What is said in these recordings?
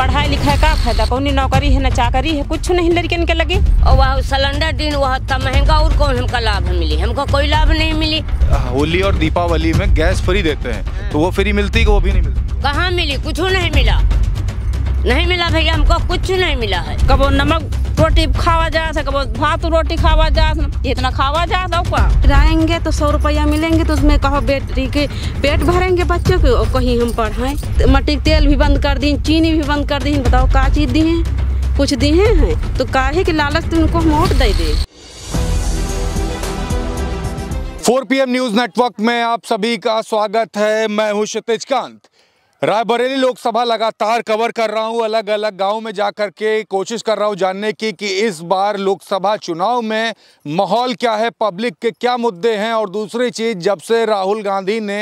पढ़ाई लिखाई का फायदा कौन नौकरी है न चाकरी है कुछ नहीं लड़कियन के लगे और वह सिलेंडर दिन वह था महंगा और कौन हमका लाभ मिली हमको कोई लाभ नहीं मिली हाँ, होली और दीपावली में गैस फ्री देते हैं तो वो फ्री मिलती वो भी नहीं मिलती कहाँ मिली कुछ नहीं मिला नहीं मिला भैया हमको कुछ नहीं मिला है कब नमक रोटी खावा जा सके भात हाँ, रोटी खावा जा इतना खावा जा सबका रहेंगे तो सौ रुपया मिलेंगे तो उसमें कहो बेटी के पेट भरेंगे बच्चों के और कहीं हम पढ़ाएं मट्टी तेल भी बंद कर दी चीनी भी बंद कर दी बताओ का चीज दी कुछ दिए हैं तो काहे की लालच तुमको हम वोट दे दे 4 पीएम न्यूज नेटवर्क में आप सभी का स्वागत है मैं हूं क्षितिजकांत रायबरेली लोकसभा लगातार कवर कर रहा हूं अलग अलग गांव में जाकर के कोशिश कर रहा हूं जानने की कि इस बार लोकसभा चुनाव में माहौल क्या है पब्लिक के क्या मुद्दे हैं और दूसरी चीज़ जब से राहुल गांधी ने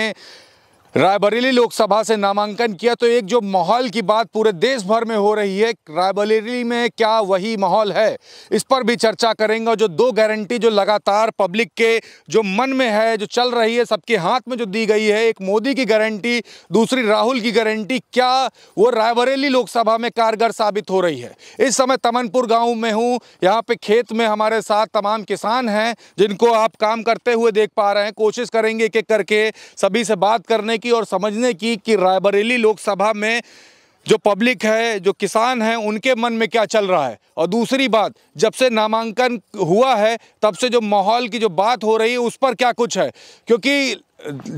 रायबरेली लोकसभा से नामांकन किया तो एक जो माहौल की बात पूरे देश भर में हो रही है रायबरेली में क्या वही माहौल है इस पर भी चर्चा करेंगे और जो दो गारंटी जो लगातार पब्लिक के जो मन में है जो चल रही है सबके हाथ में जो दी गई है एक मोदी की गारंटी दूसरी राहुल की गारंटी क्या वो रायबरेली लोकसभा में कारगर साबित हो रही है इस समय तमनपुर गाँव में हूँ यहाँ पे खेत में हमारे साथ तमाम किसान हैं जिनको आप काम करते हुए देख पा रहे हैं कोशिश करेंगे एक एक करके सभी से बात करने की और समझने की कि रायबरेली लोकसभा में जो पब्लिक है जो किसान हैं उनके मन में क्या चल रहा है और दूसरी बात जब से नामांकन हुआ है तब से जो माहौल की जो बात हो रही है उस पर क्या कुछ है क्योंकि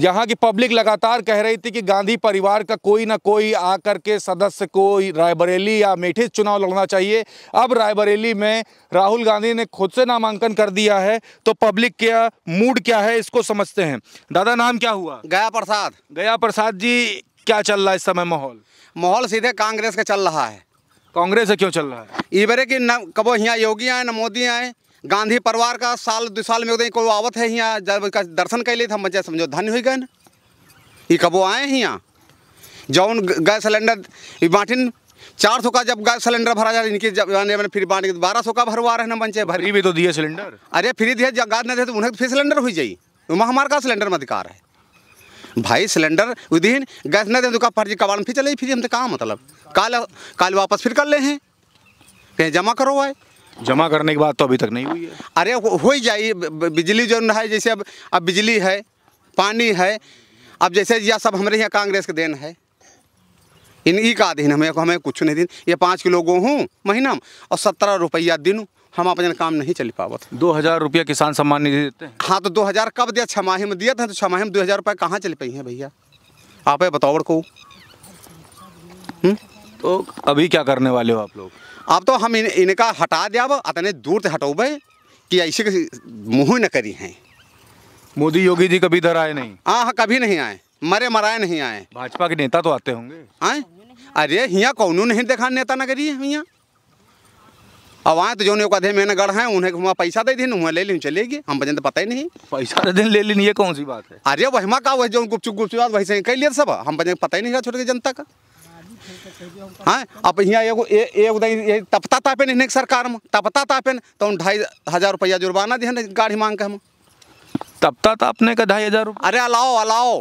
यहाँ की पब्लिक लगातार कह रही थी कि गांधी परिवार का कोई ना कोई आकर के सदस्य को रायबरेली या मेठी चुनाव लड़ना चाहिए अब रायबरेली में राहुल गांधी ने खुद से नामांकन कर दिया है तो पब्लिक क्या मूड क्या है इसको समझते हैं दादा नाम क्या हुआ गया प्रसाद गया प्रसाद जी क्या चल रहा है इस समय माहौल माहौल सीधे कांग्रेस का चल रहा है कांग्रेस से क्यों चल रहा है इबरे की न कबो यहाँ योगी आए न मोदी आए गांधी परिवार का साल दो साल में को आवत है यहाँ जब का दर्शन कैले थे मजा समझो धन हुई गए ये कबो आए यहाँ जौन गैस सिलेंडर बांटिन चार सौ का जब गैस सिलेंडर भरा जा इनकी जब फिर बांट के बारह सौ का भरवा रहे ना बंचे भरी भी तो दिए सिलेंडर अरे फ्री दिए जब गाद न दे तो उन्हें फिर सिलेंडर हुई जाइए वहाँ हमारे का सिलेंडर में अधिकार है भाई सिलेंडर विदिन गैस नहीं दें तो फर्जी कबाड़ में फिर चले फिर हम तो कहाँ मतलब काल काल वापस फिर कर ले हैं कहीं जमा करो भाई जमा करने के बाद तो अभी तक नहीं हुई है अरे हो ही जाए बिजली जो है जैसे अब अब बिजली है पानी है अब जैसे यह सब हमारे यहाँ कांग्रेस के देन है इन ही का दिन हमें हमें कुछ नहीं दिन ये पाँच किलो गेहूँ महीना और सत्रह रुपया दिन हम अपने काम नहीं चल पावत दो हज़ार रुपया किसान सम्मान निधि देते हैं हाँ तो दो हज़ार कब दिया छमाही में दिया था तो छमाही में दो हज़ार रुपये कहाँ चल पाई है भैया आप बताओ को हम्म? तो अभी क्या करने वाले हो आप लोग अब तो हम इन, इनका हटा दिया अतने दूर से हटोबे कि ऐसे के मुँह न करी हैं मोदी योगी जी कभी इधर आए नहीं हाँ हाँ कभी नहीं आए मरे मराए नहीं आए भाजपा के नेता तो आते होंगे आए अरे यहाँ कौन नहीं देखा नेता नगरी है यहाँ अब आए तो जो अधे में गढ़ है उन्हें हुआ पैसा दे दिन हुआ ले ली गए हम बजे तो पता ही नहीं पैसा दे दिन ले ली ये कौन सी बात है अरे वहमा का वही जो गुपचुप गुपचुप बात वही से कह लिया सब हम बजे पता ही नहीं रहा छोटे जनता का हाँ अब यहाँ एगो एक तपता तापे नहीं सरकार में तपता तापे तो ढाई हज़ार रुपया जुर्माना दिए गाड़ी मांग के हम तपता तापने का ढाई हज़ार अरे अलाओ अलाओ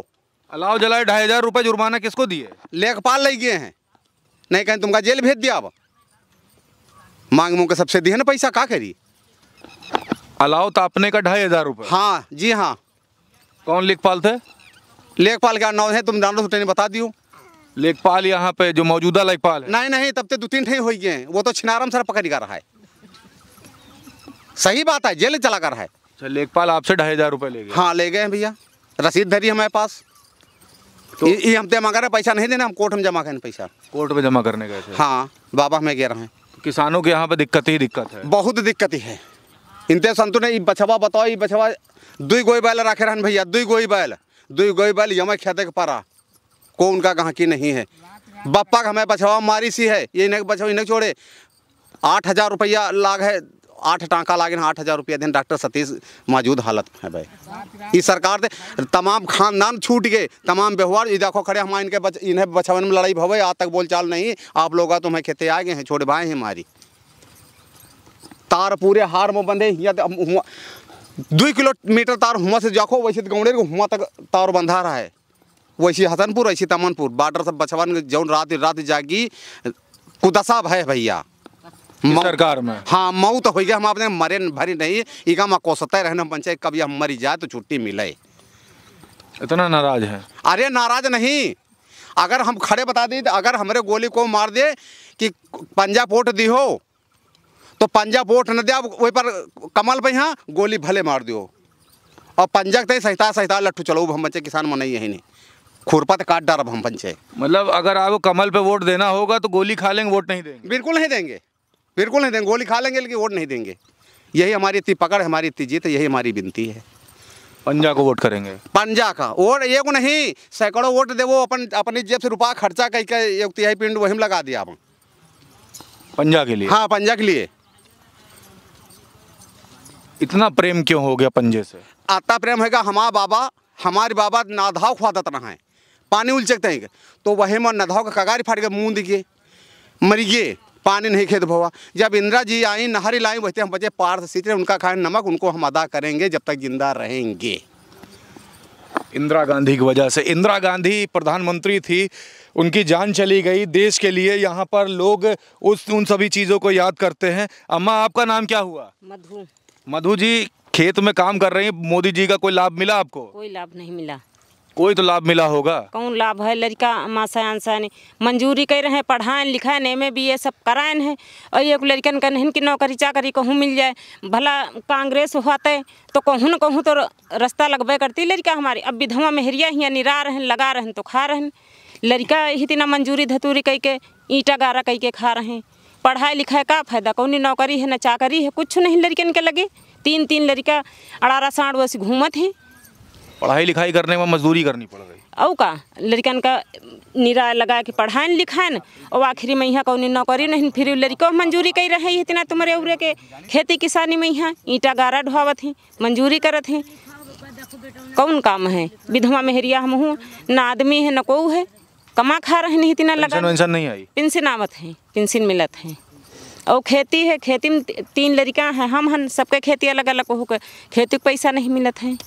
अलाओ जलाए ढाई हज़ार रुपये जुर्माना किसको दिए लेखपाल ले गए हैं नहीं कहें तुमका जेल भेज दिया अब मांग मूंग सबसे दी है ना पैसा का करी तो अपने का ढाई हजार रुपये हाँ जी हाँ कौन लेखपाल थे लेखपाल का नाम है तुम जानो तो बता दियो लेखपाल यहाँ पे जो मौजूदा लेखपाल है नहीं नहीं तब तो दो तीन ठे हो गए वो तो छिनाराम सर पकड़ कर रहा है सही बात है जेल चला कर रहा है अच्छा लेखपाल आपसे ढाई हजार रुपये ले गए हाँ ले गए हैं भैया रसीद धरी हमारे पास तो ये हम जमा तो कर पैसा नहीं देना हम कोर्ट में जमा करें पैसा कोर्ट में जमा करने गए थे हाँ बाबा हमें कह रहे हैं किसानों के यहाँ पर दिक्कत ही दिक्कत है बहुत दिक्कत ही है इनते संतु ने बछवा बताओ ये बछवा दुई गोई बैल रखे रहन भैया दुई गोई बैल दुई गोई बैल यमय खेते के पारा को उनका कहाँ की नहीं है बप्पा का हमें बछवा मारी सी है ये इन्हें बछवा इन्हें छोड़े आठ हज़ार रुपया लाग है आठ टाँका लागे आठ हज़ार रुपया दिन डॉक्टर सतीश मौजूद हालत में है भाई इस सरकार ने तमाम खानदान छूट गए तमाम व्यवहार ये देखो खड़े हमारे इनके बच, इन्हें बचपन में लड़ाई भवे आज तक बोलचाल नहीं आप लोग तुम्हें तो खेते आ गए हैं छोटे भाई हैं हमारी तार पूरे हार में बंधे या तो दो किलोमीटर तार हुआ से जाखो वैसे तो गौड़े हुआ तक तार बंधा रहा है वैसे हसनपुर ऐसी तमनपुर बार्डर सब बचवन जौन रात रात जागी कुदसा भय भैया सरकार में हाँ मऊ तो हो गया हम अपने मरे भरी नहीं इका हम कोसते रहने पंचायत कभी हम मरी जाए तो छुट्टी मिले इतना नाराज है अरे नाराज नहीं अगर हम खड़े बता दें तो अगर हमारे गोली को मार दे कि पंजा वोट दी हो तो पंजा वोट न दिया वही पर कमल पर यहाँ गोली भले मार दियो और पंजा तय सहिता सहिता लट्ठू चलो हम बच्चे किसान मन ही नहीं खुरपा तो काट डाल हम पंचे मतलब अगर आप कमल पे वोट देना होगा तो गोली खा लेंगे वोट नहीं देंगे बिल्कुल नहीं देंगे बिल्कुल नहीं देंगे गोली खा लेंगे लेकिन वोट नहीं देंगे यही हमारी इतनी पकड़ हमारी इतनी जीत यही हमारी विनती है पंजा को वोट करेंगे पंजा का वोट ये को नहीं सैकड़ों वोट दे वो अपन अपनी जेब से रुपया खर्चा कहीं एक तिहाई पिंड वही लगा दिया अपन पंजा के लिए हाँ पंजा के लिए इतना प्रेम क्यों हो गया पंजे से आता प्रेम है हमारा बाबा हमारे बाबा नाधाव खुआ दत रहा है पानी उलचकते हैं तो वही मैं नाधाव का कगारी फाट के मुँह दिखे मरिए पानी नहीं खेत भवा जब इंदिरा जी आई नहरी लाई वैसे हम बचे पार से उनका खाए नमक उनको हम अदा करेंगे जब तक जिंदा रहेंगे इंदिरा गांधी की वजह से इंदिरा गांधी प्रधानमंत्री थी उनकी जान चली गई देश के लिए यहाँ पर लोग उस उन सभी चीज़ों को याद करते हैं अम्मा आपका नाम क्या हुआ मधु मधु जी खेत में काम कर रही हैं मोदी जी का कोई लाभ मिला आपको कोई लाभ नहीं मिला कोई तो लाभ मिला होगा कौन लाभ है लड़का मासा आंसा मंजूरी कर रहे हैं लिखाए लिखाएं एम बी ए सब कराए हैं और एक लड़कन नहीं की नौकरी चाकरी कहूँ मिल जाए भला कांग्रेस होते तो कहूँ न कहूँ तो रास्ता लगवा करती लड़का हमारी अब विधवा मेहरिया ही निरा रहे लगा रहे तो खा रहे लड़का इतना मंजूरी धतूरी कह के ईटा गारा कह के खा रहे हैं पढ़ाई लिखाई का फायदा कौन नौकरी है न चाकरी है कुछ नहीं लड़कन के लगे तीन तीन लड़का अड़ारा साढ़ वैसे घूमत हैं पढ़ाई लिखाई करने में मजदूरी करनी पड़ रही औ का लड़कन का निरा लगा के पढ़ान लिखान और आखिरी में यहाँ कौन नौकरी नहीं फिर लड़को मंजूरी कर रहे इतना तुम्हारे उम्र के खेती किसानी में यहाँ ईंटा गारा ढोवत हैं मंजूरी करत हैं कौन काम है विधवा मेहरिया हम हूँ ना आदमी है न को है कमा खा रहे नहीं इतना लगा पेंशन नहीं आई पेंशन आवत है पेंशन मिलत है और खेती है खेती में तीन लड़का हैं हम हन सबके खेती अलग अलग हो खेती पैसा नहीं मिलत है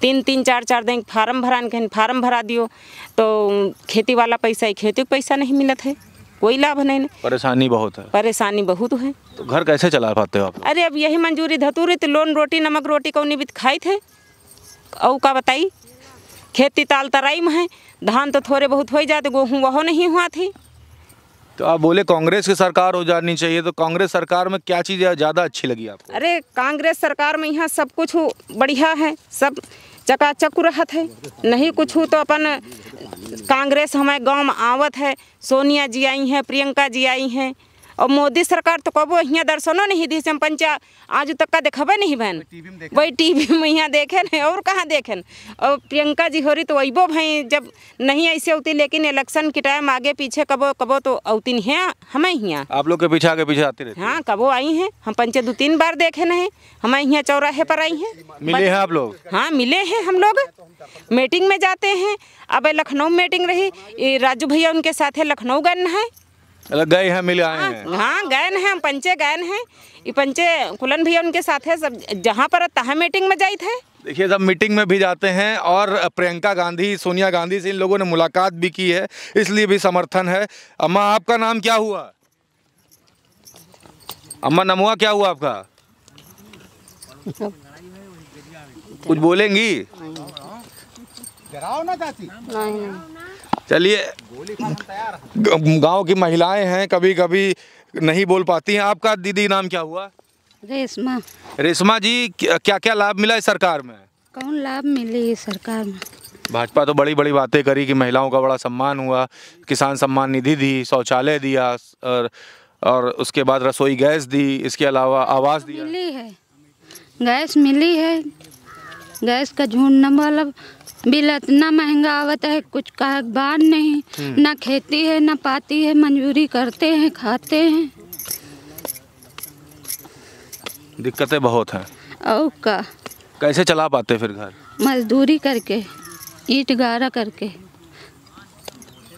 तीन तीन चार चार दिन फार्म भरान कहीं फार्म भरा दियो तो खेती वाला पैसा ही खेती पैसा नहीं मिलत है कोई लाभ नहीं परेशानी बहुत है परेशानी बहुत है तो घर कैसे चला पाते हो आप अरे अब यही मंजूरी धतूरी तो लोन रोटी नमक रोटी को भी खाई थे और का बताई खेती ताल तराई में है धान तो थोड़े बहुत हो जाते गेहूँ वह नहीं हुआ थी तो आप बोले कांग्रेस की सरकार हो जानी चाहिए तो कांग्रेस सरकार में क्या चीज़ ज़्यादा अच्छी लगी आपको अरे कांग्रेस सरकार में यहाँ सब कुछ बढ़िया है सब चकाचक रहत है नहीं कुछ तो अपन कांग्रेस हमारे गांव में आवत है सोनिया जी आई हैं प्रियंका जी आई हैं और मोदी सरकार तो कबो यहाँ दर्शनो नहीं दी हम पंचा आज तक का देखबे नहीं बहन वही टीवी में यहाँ देखे न और कहाँ देखे और प्रियंका जी हो रही तो वही भाई जब नहीं ऐसे होती लेकिन इलेक्शन के टाइम आगे पीछे कबो कबो तो अवती है हमें यहाँ आप लोग के पीछे आगे पीछे आते रहते हाँ कबो आई हैं हम पंचे दो तीन बार देखे नहीं हमें यहाँ चौराहे पर आई हैं मिले हैं आप लोग हाँ मिले हैं हम लोग मीटिंग में जाते हैं अब लखनऊ मीटिंग रही राजू भैया उनके साथ है लखनऊ गन है गए हैं मिले आए हाँ, हैं हाँ गए हैं हम पंचे गए हैं ये पंचे कुलन भी उनके साथ है सब जहाँ पर तहा मीटिंग में जाए थे देखिए सब मीटिंग में भी जाते हैं और प्रियंका गांधी सोनिया गांधी से इन लोगों ने मुलाकात भी की है इसलिए भी समर्थन है अम्मा आपका नाम क्या हुआ अम्मा नमुआ क्या हुआ आपका कुछ बोलेंगी डराओ ना चाची चलिए गांव की महिलाएं हैं कभी कभी नहीं बोल पाती हैं आपका दीदी नाम क्या हुआ रेशमा रेशमा जी क्या क्या लाभ मिला इस सरकार में कौन लाभ मिले इस सरकार में भाजपा तो बड़ी बड़ी बातें करी कि महिलाओं का बड़ा सम्मान हुआ किसान सम्मान निधि दी शौचालय दिया और, और उसके बाद रसोई गैस दी इसके अलावा आवास तो दिया मिली है गैस मिली है गैस का झूठ न मतलब बिल इतना महंगा आवत है कुछ का बार नहीं हम्म। ना खेती है ना पाती है मंजूरी करते हैं खाते हैं दिक्कतें बहुत हैं और का कैसे चला पाते फिर घर मजदूरी करके ईट गारा करके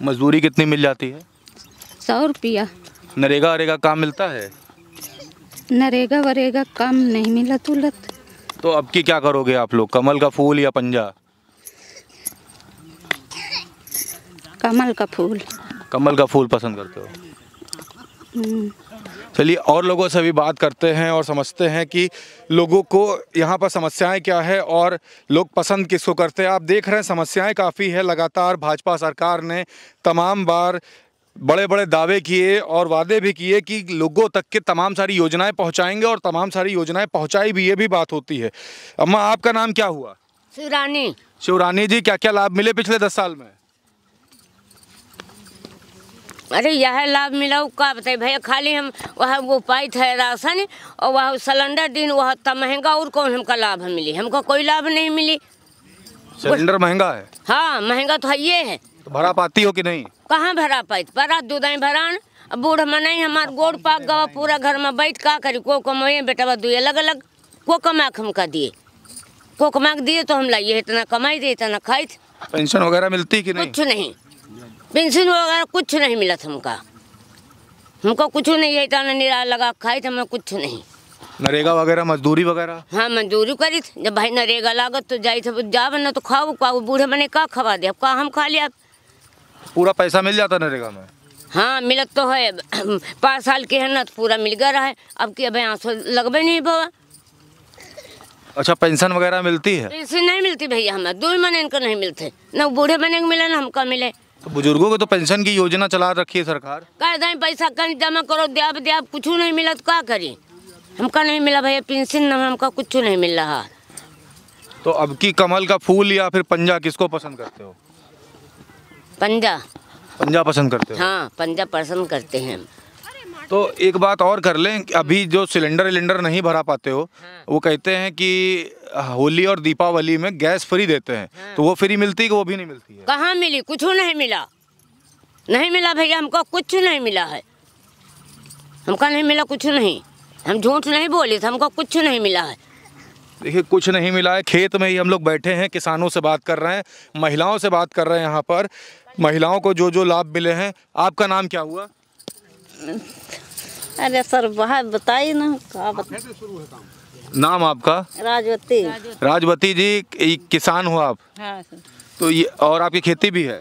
मजदूरी कितनी मिल जाती है सौ रुपया नरेगा वरेगा काम मिलता है नरेगा वरेगा काम नहीं मिला तुलत तो अब की क्या करोगे आप लोग कमल का फूल या पंजा कमल का फूल कमल का फूल पसंद करते हो चलिए और लोगों से भी बात करते हैं और समझते हैं कि लोगों को यहाँ पर समस्याएं क्या है और लोग पसंद किसको करते हैं आप देख रहे हैं समस्याएं काफ़ी है लगातार भाजपा सरकार ने तमाम बार बड़े बड़े दावे किए और वादे भी किए कि लोगों तक के तमाम सारी योजनाएं पहुँचाएंगे और तमाम सारी योजनाएँ पहुँचाई भी ये भी बात होती है अम्मा आपका नाम क्या हुआ शिवरानी शिवरानी जी क्या क्या लाभ मिले पिछले दस साल में अरे यह लाभ मिला का बताए भैया खाली हम वह वो पाई थे राशन और वह सिलेंडर दिन वह तब महंगा और कौन हमका लाभ मिली हमको कोई लाभ नहीं मिली सिलेंडर महंगा है हाँ महंगा तो ये है तो भरा पाती हो कि नहीं कहाँ भरा पाई भरा दूधाई भरान बूढ़ मनाई हमारे गोड़ पाक गवा पूरा घर में बैठ का करी को कमाए बेटा दुए अलग अलग को कमा हमका दिए को कमा दिए तो हम लाइए इतना कमाई दिए इतना खाई पेंशन वगैरह मिलती कि नहीं कुछ नहीं पेंशन वगैरह कुछ नहीं मिला था हमका हमको कुछ नहीं है इतना निरा लगा खाई थे तो हमें कुछ नहीं नरेगा वगैरह मजदूरी वगैरह हाँ मजदूरी करी थी जब भाई नरेगा लागत तो जाई थे जा ना तो खाओ खाओ बूढ़े बने का खवा दे अब का हम खा लिया पूरा पैसा मिल जाता नरेगा में हाँ मिलत तो है पाँच साल के है ना तो पूरा मिल गया है अब की अब यहाँ लगभग नहीं बाबा अच्छा पेंशन वगैरह मिलती है पेंशन नहीं मिलती भैया हमें दूर मने इनको नहीं मिलते ना बूढ़े बने को मिले ना हमका मिले तो बुजुर्गों को तो पेंशन की योजना चला रखी है सरकार कर दे पैसा कहीं जमा करो दिया दिया कुछ नहीं मिला तो क्या करें हमका नहीं मिला भैया पेंशन न हमका कुछ नहीं मिल रहा तो अब की कमल का फूल या फिर पंजा किसको पसंद करते हो पंजा पंजा पसंद करते हो हाँ पंजा पसंद करते हैं तो एक बात और कर लें अभी जो सिलेंडर विलेंडर नहीं भरा पाते हो हाँ। वो कहते हैं कि होली और दीपावली में गैस फ्री देते हैं हाँ। तो वो फ्री मिलती है कि वो भी नहीं मिलती है कहाँ मिली कुछ नहीं मिला नहीं मिला भैया हमको कुछ नहीं मिला है हमको नहीं मिला कुछ नहीं हम झूठ नहीं बोले थे तो हमको कुछ नहीं मिला है देखिए कुछ नहीं मिला है खेत में ही हम लोग बैठे हैं किसानों से बात कर रहे हैं महिलाओं से बात कर रहे हैं यहाँ पर महिलाओं को जो जो लाभ मिले हैं आपका नाम क्या हुआ अरे सर बाहर बताइए ना क्या बता नाम आपका राजवती राजवती जी किसान हो आप हाँ तो ये और आपकी खेती भी है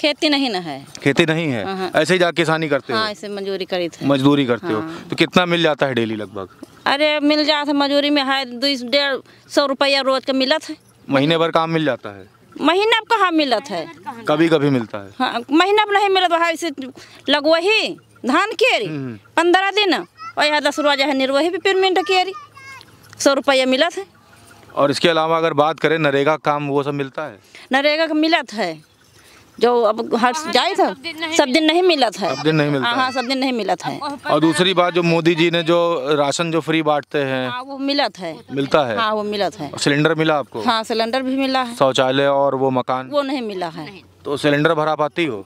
खेती नहीं ना है खेती नहीं है हाँ।, हाँ। ऐसे ही जा किसानी करते हाँ, हो ऐसे मजदूरी करी थे मजदूरी करते हाँ। हो तो कितना मिल जाता है डेली लगभग अरे मिल जाता है मजदूरी में है हाँ, दो डेढ़ सौ रुपया रोज का मिलत है महीने भर काम मिल जाता है महीना कहाँ मिलत है कभी कभी मिलता है हाँ महीना नहीं मिलता है हाँ, लगवा ही धान केरी हम्म, हम्म। पंद्रह दिन और यहाँ दस रुपया जो है निर्वाही भी पेमेंट केरी सौ रुपया मिलत है और इसके अलावा अगर बात करें नरेगा काम वो सब मिलता है नरेगा का मिलत है जो अब हर हाँ, जाए था सब दिन नहीं मिलत है सब दिन नहीं मिलता हाँ, हाँ सब दिन नहीं मिलत है और दूसरी बात जो मोदी जी ने जो राशन जो फ्री बांटते हैं हाँ, वो मिलत है मिलता है हाँ वो मिलत है सिलेंडर मिला आपको हाँ सिलेंडर भी मिला है शौचालय और वो मकान वो नहीं मिला है तो सिलेंडर भरा पाती हो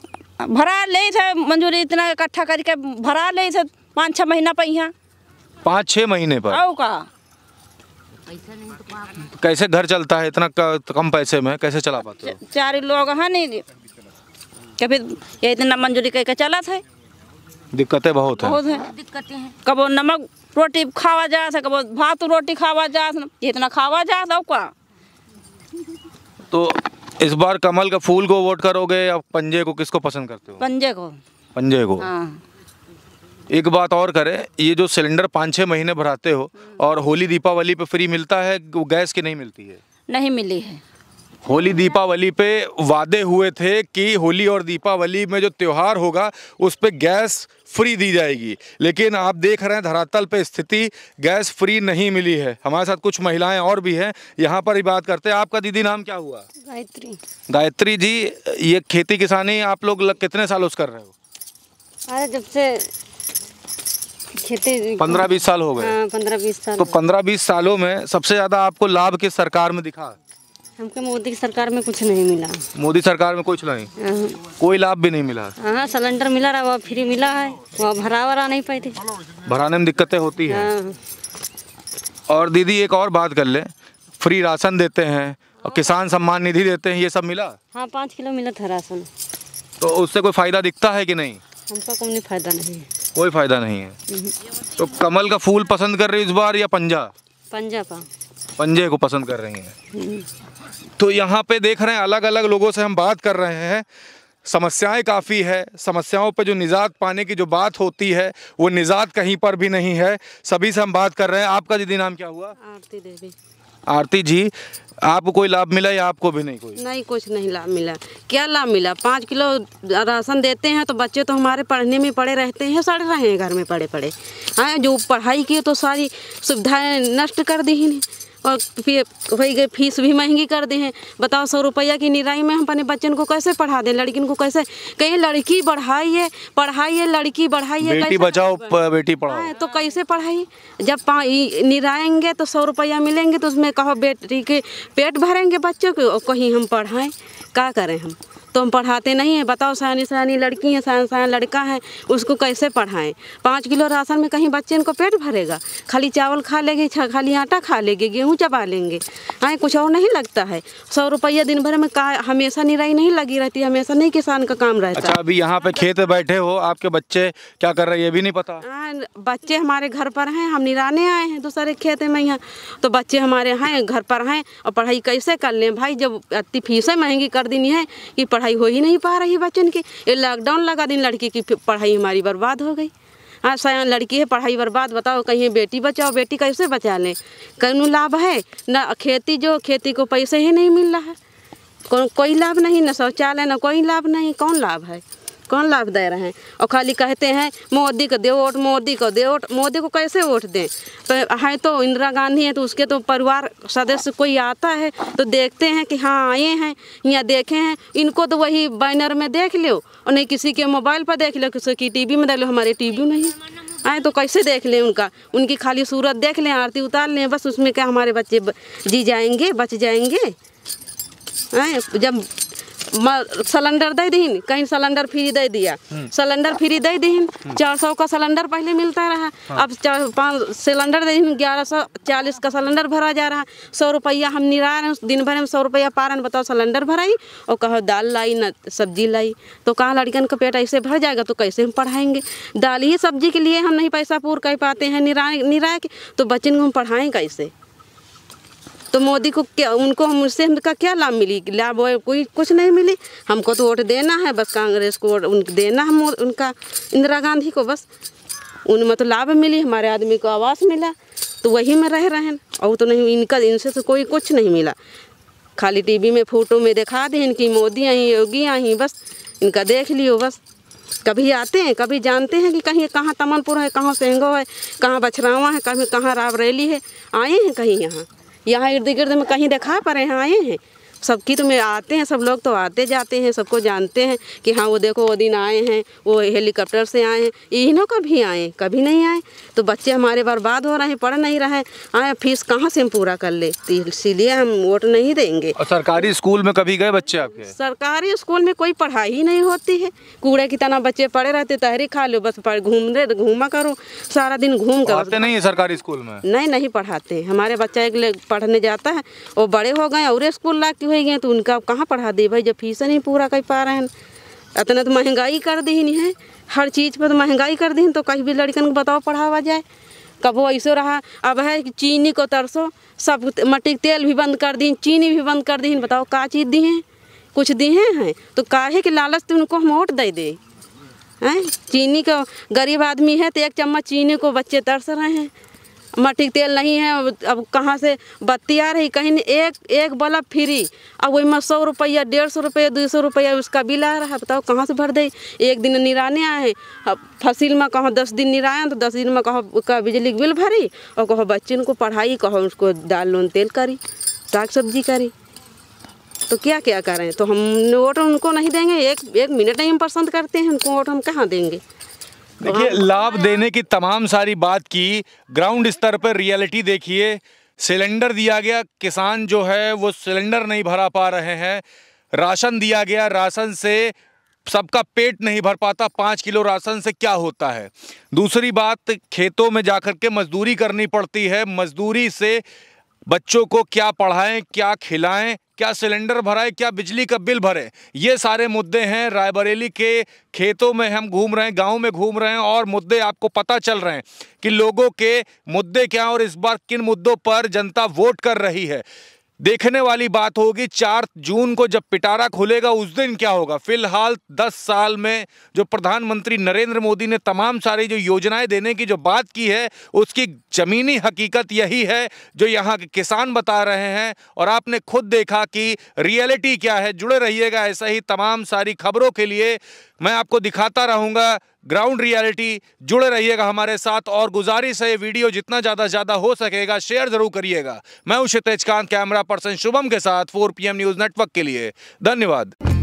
भरा ले थे मंजूरी इतना इकट्ठा करके भरा ले थे पाँच छः महीना पर यहाँ पाँच छः महीने पर आओ का कैसे घर चलता है इतना कम पैसे में कैसे चला पाते हो चार लोग हैं नहीं कभी ये इतना मंजूरी करके चला था दिक्कतें बहुत है बहुत है दिक्कतें कबो नमक रोटी खावा जा कबो भात रोटी खावा जा इतना खावा जा का तो इस बार कमल का फूल को वोट करोगे या पंजे को किसको पसंद करते हो पंजे को पंजे को हाँ। एक बात और करें ये जो सिलेंडर पाँच छः महीने भराते हो और होली दीपावली पे फ्री मिलता है वो गैस की नहीं मिलती है नहीं मिली है होली दीपावली पे वादे हुए थे कि होली और दीपावली में जो त्यौहार होगा उस पर गैस फ्री दी जाएगी लेकिन आप देख रहे हैं धरातल पर स्थिति गैस फ्री नहीं मिली है हमारे साथ कुछ महिलाएं और भी हैं यहाँ पर ही बात करते हैं आपका दीदी नाम क्या हुआ गायत्री गायत्री जी ये खेती किसानी आप लोग कितने सालों से कर रहे हो अरे जब से खेती पंद्रह बीस साल हो गए हाँ, पंद्रह बीस साल तो पंद्रह बीस सालों में सबसे ज़्यादा आपको लाभ किस सरकार में दिखा हमको मोदी की सरकार में कुछ नहीं मिला मोदी सरकार में कुछ नहीं हाँ। कोई लाभ भी नहीं मिला हाँ सिलेंडर मिला रहा वह फ्री मिला है वह भरा वरा नहीं पाते भराने में दिक्कतें होती है हाँ। और दीदी एक और बात कर ले फ्री राशन देते हैं और किसान सम्मान निधि देते हैं ये सब मिला हाँ पाँच किलो मिला था राशन तो उससे कोई फायदा दिखता है कि नहीं हमको कोई फायदा नहीं है कोई फायदा नहीं है हम्म। तो कमल का फूल पसंद कर रही इस बार या पंजा पंजा का पंजे को पसंद कर रही हैं हम्म। तो यहाँ पे देख रहे हैं अलग अलग लोगों से हम बात कर रहे हैं समस्याएं काफ़ी है समस्याओं पर जो निजात पाने की जो बात होती है वो निजात कहीं पर भी नहीं है सभी से हम बात कर रहे हैं आपका दीदी नाम क्या हुआ आरती देवी आरती जी आपको कोई लाभ मिला या आपको भी नहीं कोई नहीं कुछ नहीं लाभ मिला क्या लाभ मिला पाँच किलो राशन देते हैं तो बच्चे तो हमारे पढ़ने में पड़े रहते हैं सड़ रहे हैं घर में पड़े पड़े हाँ जो पढ़ाई की तो सारी सुविधाएं नष्ट कर दी ही नहीं और फिर वही गई फीस भी महंगी कर दी हैं बताओ सौ रुपया की निराई में हम अपने बच्चन को कैसे पढ़ा दें लड़कियों को कैसे कहीं लड़की बढ़ाइए पढ़ाइए लड़की बढ़ाइए बेटी बचाओ बेटी पढ़ाओ हाँ, तो कैसे पढ़ाई जब निराएंगे तो सौ रुपया मिलेंगे तो उसमें कहो बेटी के पेट भरेंगे बच्चों के और कहीं हम पढ़ाएँ क्या करें हम तो हम पढ़ाते नहीं हैं बताओ सहनी सहनी लड़की है सहन सहन लड़का है उसको कैसे पढ़ाएं पाँच किलो राशन में कहीं बच्चे इनको पेट भरेगा खाली चावल खा लेंगे खाली आटा खा लेंगे गेहूँ चबा लेंगे आए कुछ और नहीं लगता है सौ रुपया दिन भर में का हमेशा निराई नहीं लगी रहती हमेशा नहीं किसान का काम रहता अच्छा अभी यहाँ पे खेत बैठे हो आपके बच्चे क्या कर रहे हैं ये भी नहीं पता आ, बच्चे हमारे घर पर हैं हम निराने आए हैं दूसरे खेत में यहाँ तो बच्चे हमारे हैं घर पर हैं और पढ़ाई कैसे कर लें भाई जब अति फीसें महंगी कर देनी है कि पढ़ाई हो ही नहीं पा रही बच्चन की ये लॉकडाउन लगा दिन लड़की की पढ़ाई हमारी बर्बाद हो गई हाँ सयान लड़की है पढ़ाई बर्बाद बताओ कहीं बेटी बचाओ बेटी कैसे बचा लें कौन लाभ है ना खेती जो खेती को पैसे ही नहीं मिल रहा है को, कोई लाभ नहीं ना शौचालय ना कोई लाभ नहीं कौन लाभ है कौन लाभ दे रहे हैं और खाली कहते हैं मोदी को दे वोट मोदी को दे वोट मोदी को कैसे वोट दें तो है तो इंदिरा गांधी है तो उसके तो परिवार सदस्य कोई आता है तो देखते हैं कि हाँ आए हैं या देखे हैं इनको तो वही बैनर में देख लो और नहीं किसी के मोबाइल पर देख लो किसी की टी में देख लो हमारे वी नहीं आए तो कैसे देख लें उनका उनकी खाली सूरत देख लें आरती उतार लें बस उसमें क्या हमारे बच्चे जी जाएंगे बच जाएंगे आए जब सिलेंडर दे दीन कहीं सिलेंडर फ्री दे दिया सिलेंडर हम्म। फ्री दे दीन हम्म। चार सौ का सिलेंडर पहले मिलता रहा हाँ। अब चार पाँच सिलेंडर दे ग्यारह सौ चालीस का सिलेंडर भरा जा रहा सौ रुपया हम निरा हैं दिन भर में सौ रुपया पारन बताओ सिलेंडर भराई और कहो दाल लाई न सब्जी लाई तो कहाँ लड़कन का पेट ऐसे भर जाएगा तो कैसे हम पढ़ाएंगे दाल ही सब्जी के लिए हम नहीं पैसा पूर कर पाते हैं निराय निराय के तो बच्चन को हम पढ़ाएँ कैसे तो मोदी को क्या उनको हम उससे उनका क्या लाभ मिली लाभ कोई कुछ नहीं मिली हमको तो वोट देना है बस कांग्रेस को वोट उन देना हम उनका इंदिरा गांधी को बस उनमें तो लाभ मिली हमारे आदमी को आवास मिला तो वही में रह रहे हैं और तो नहीं इनका इनसे तो कोई कुछ नहीं मिला खाली टीवी में फोटो में दिखा दें इनकी मोदी आई योगी आई बस इनका देख लियो बस कभी आते हैं कभी जानते हैं कि कहीं कहाँ तमनपुर है कहाँ सेंगो है कहाँ बछरावा है कभी कहाँ रावरेली है आए हैं कहीं यहाँ यहाँ इर्द गिर्द में कहीं देखा पर यहाँ आए हैं सबकी तो में आते हैं सब लोग तो आते जाते हैं सबको जानते हैं कि हाँ वो देखो वो दिन आए हैं वो हेलीकॉप्टर से आए हैं इन्हों कभी आए कभी नहीं आए तो बच्चे हमारे बर्बाद हो रहे हैं पढ़ नहीं रहे आए फीस कहाँ से हम पूरा कर तो इसीलिए हम वोट नहीं देंगे सरकारी स्कूल में कभी गए बच्चे आपके सरकारी स्कूल में कोई पढ़ाई ही नहीं होती है कूड़े की तरह बच्चे पढ़े रहते तहरी खा लो बस घूम रहे घूमा करो सारा दिन घूम कर नहीं सरकारी स्कूल में नहीं नहीं पढ़ाते हमारे बच्चा एक पढ़ने जाता है वो बड़े हो गए और स्कूल ला हो गए तो उनका अब कहाँ पढ़ा दे भाई जब फीस नहीं पूरा कर पा रहे हैं इतना तो महंगाई कर दी नहीं है हर चीज़ पर तो महंगाई कर दी तो कहीं भी लड़कन को बताओ पढ़ावा जाए कबो ऐसे रहा अब है चीनी को तरसो सब मट्टी तेल भी बंद कर दी चीनी भी बंद कर दी बताओ का चीज़ दी हैं कुछ दिए हैं तो काहे के लालच तो उनको हम वोट दे दे हैं चीनी को गरीब आदमी है तो एक चम्मच चीनी को बच्चे तरस रहे हैं मट्टी तेल नहीं है अब कहाँ से बत्ती आ रही कहीं एक एक बल्ब फ्री अब वही में सौ रुपया डेढ़ सौ रुपया दो सौ रुपया उसका बिल आ रहा है बताओ कहाँ से भर दे एक दिन निराने आए हैं अब फसिल में कहो दस दिन निराए तो दस दिन में कहो का बिजली बिल भरी और कहो बच्चे को पढ़ाई कहो उसको दाल लोन तेल करी साग सब्जी करी तो क्या क्या करें तो हम वोट उनको नहीं देंगे एक एक मिनट नहीं हम पसंद करते हैं उनको वोट हम कहाँ देंगे देखिए हाँ। लाभ देने की तमाम सारी बात की ग्राउंड स्तर पर रियलिटी देखिए सिलेंडर दिया गया किसान जो है वो सिलेंडर नहीं भरा पा रहे हैं राशन दिया गया राशन से सबका पेट नहीं भर पाता पाँच किलो राशन से क्या होता है दूसरी बात खेतों में जाकर के मजदूरी करनी पड़ती है मजदूरी से बच्चों को क्या पढ़ाएं क्या खिलाएं क्या सिलेंडर भराए क्या बिजली का बिल भरे ये सारे मुद्दे हैं रायबरेली के खेतों में हम घूम रहे हैं गाँव में घूम रहे हैं और मुद्दे आपको पता चल रहे हैं कि लोगों के मुद्दे क्या हैं और इस बार किन मुद्दों पर जनता वोट कर रही है देखने वाली बात होगी चार जून को जब पिटारा खुलेगा उस दिन क्या होगा फिलहाल दस साल में जो प्रधानमंत्री नरेंद्र मोदी ने तमाम सारी जो योजनाएं देने की जो बात की है उसकी ज़मीनी हकीकत यही है जो यहाँ के किसान बता रहे हैं और आपने खुद देखा कि रियलिटी क्या है जुड़े रहिएगा ऐसा ही तमाम सारी खबरों के लिए मैं आपको दिखाता रहूँगा ग्राउंड रियलिटी जुड़े रहिएगा हमारे साथ और गुजारिश है ये वीडियो जितना ज़्यादा से ज़्यादा हो सकेगा शेयर ज़रूर करिएगा मैं उषित तेजकांत कैमरा पर्सन शुभम के साथ फोर पी न्यूज़ नेटवर्क के लिए धन्यवाद